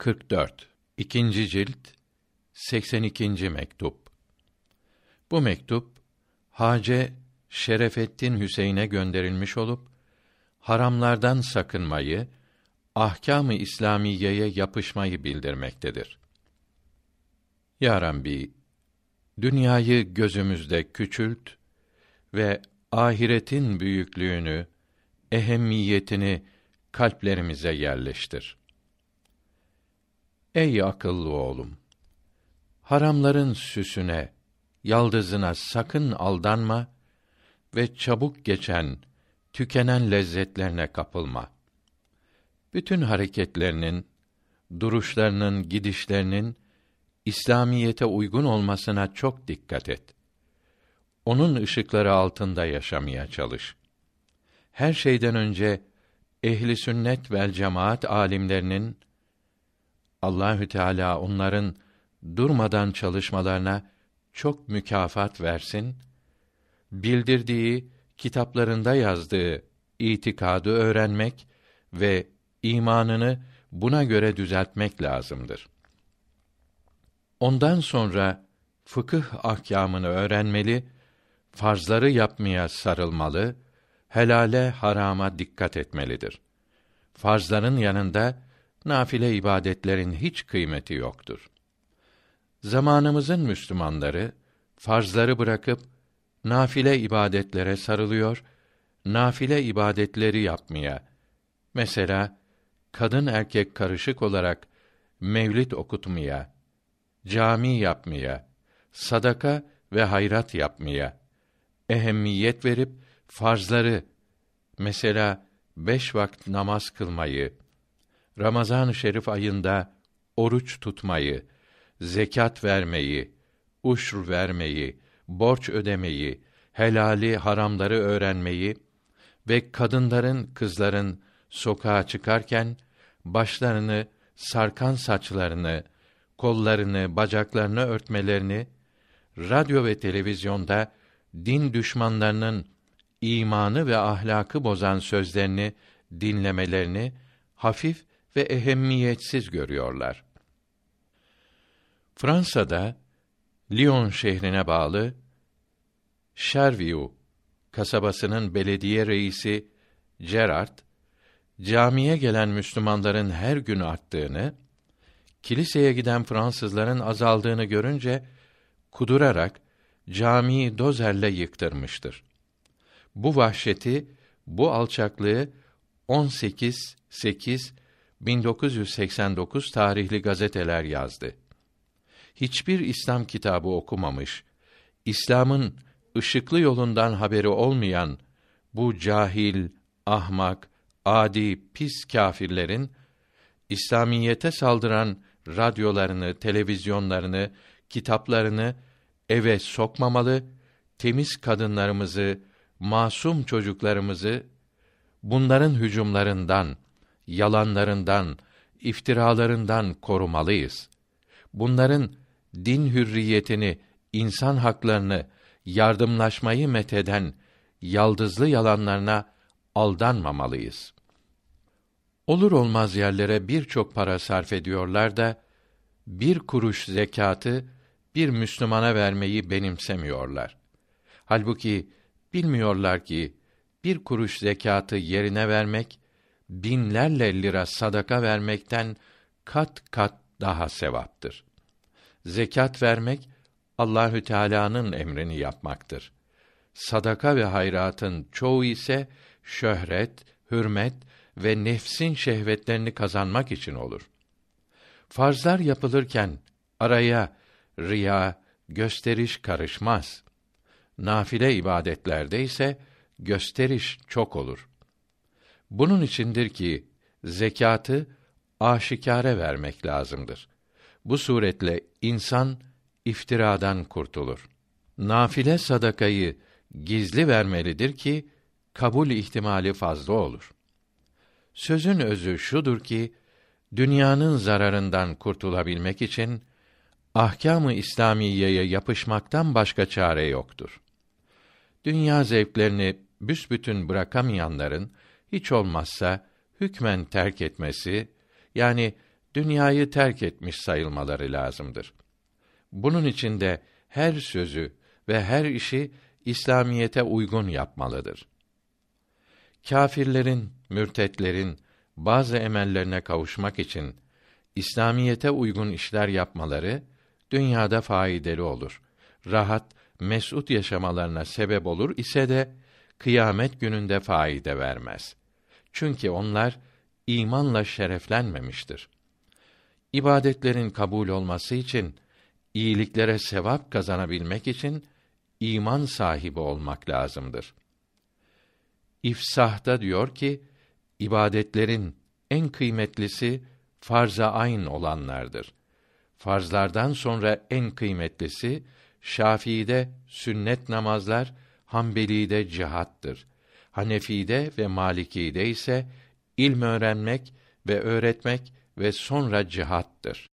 44 İkinci cilt 82. mektup Bu mektup Hace Şerefettin Hüseyin'e gönderilmiş olup haramlardan sakınmayı, ahkâm-ı İslamiyeye yapışmayı bildirmektedir. Ya Rabbi, dünyayı gözümüzde küçült ve ahiretin büyüklüğünü, ehemmiyetini kalplerimize yerleştir. Ey akıllı oğlum! Haramların süsüne, yaldızına sakın aldanma ve çabuk geçen, tükenen lezzetlerine kapılma. Bütün hareketlerinin, duruşlarının, gidişlerinin İslamiyete uygun olmasına çok dikkat et. Onun ışıkları altında yaşamaya çalış. Her şeyden önce ehli sünnet ve cemaat alimlerinin Allahü Teala onların durmadan çalışmalarına çok mükafat versin. Bildirdiği, kitaplarında yazdığı itikadı öğrenmek ve imanını buna göre düzeltmek lazımdır. Ondan sonra fıkıh ahkamını öğrenmeli, farzları yapmaya sarılmalı, helale harama dikkat etmelidir. Farzların yanında nafile ibadetlerin hiç kıymeti yoktur. Zamanımızın Müslümanları farzları bırakıp nafile ibadetlere sarılıyor, nafile ibadetleri yapmaya. Mesela kadın erkek karışık olarak mevlit okutmaya, cami yapmaya, sadaka ve hayrat yapmaya ehemmiyet verip farzları mesela beş vakit namaz kılmayı, Ramazan-ı Şerif ayında oruç tutmayı, zekat vermeyi, uşr vermeyi, borç ödemeyi, helali haramları öğrenmeyi ve kadınların, kızların sokağa çıkarken başlarını, sarkan saçlarını, kollarını, bacaklarını örtmelerini, radyo ve televizyonda din düşmanlarının imanı ve ahlakı bozan sözlerini dinlemelerini hafif ve ehemmiyetsiz görüyorlar. Fransa'da Lyon şehrine bağlı Chervieu kasabasının belediye reisi Gerard camiye gelen Müslümanların her gün arttığını, kiliseye giden Fransızların azaldığını görünce kudurarak camiyi dozerle yıktırmıştır. Bu vahşeti, bu alçaklığı 18 8 1989 tarihli gazeteler yazdı. Hiçbir İslam kitabı okumamış, İslam'ın ışıklı yolundan haberi olmayan bu cahil, ahmak, adi, pis kâfirlerin İslamiyete saldıran radyolarını, televizyonlarını, kitaplarını eve sokmamalı, temiz kadınlarımızı, masum çocuklarımızı bunların hücumlarından yalanlarından, iftiralarından korumalıyız. Bunların din hürriyetini, insan haklarını, yardımlaşmayı metheden yaldızlı yalanlarına aldanmamalıyız. Olur olmaz yerlere birçok para sarf ediyorlar da bir kuruş zekatı bir Müslümana vermeyi benimsemiyorlar. Halbuki bilmiyorlar ki bir kuruş zekatı yerine vermek binlerle lira sadaka vermekten kat kat daha sevaptır. Zekat vermek Allahü Teala'nın emrini yapmaktır. Sadaka ve hayratın çoğu ise şöhret, hürmet ve nefsin şehvetlerini kazanmak için olur. Farzlar yapılırken araya riya, gösteriş karışmaz. Nafile ibadetlerde ise gösteriş çok olur. Bunun içindir ki zekatı aşikare vermek lazımdır. Bu suretle insan iftiradan kurtulur. Nafile sadakayı gizli vermelidir ki kabul ihtimali fazla olur. Sözün özü şudur ki dünyanın zararından kurtulabilmek için ahkamı İslamiyeye yapışmaktan başka çare yoktur. Dünya zevklerini büsbütün bırakamayanların hiç olmazsa hükmen terk etmesi yani dünyayı terk etmiş sayılmaları lazımdır. Bunun için de her sözü ve her işi İslamiyete uygun yapmalıdır. Kâfirlerin, mürtetlerin bazı emellerine kavuşmak için İslamiyete uygun işler yapmaları dünyada faydalı olur. Rahat, mesut yaşamalarına sebep olur ise de kıyamet gününde faide vermez.'' Çünkü onlar imanla şereflenmemiştir. İbadetlerin kabul olması için iyiliklere sevap kazanabilmek için iman sahibi olmak lazımdır. İfsah'ta diyor ki ibadetlerin en kıymetlisi farza ayn olanlardır. Farzlardan sonra en kıymetlisi Şafii'de sünnet namazlar, Hanbeli'de cihattır. Hanefi'de ve Maliki'de ise ilm öğrenmek ve öğretmek ve sonra cihattır.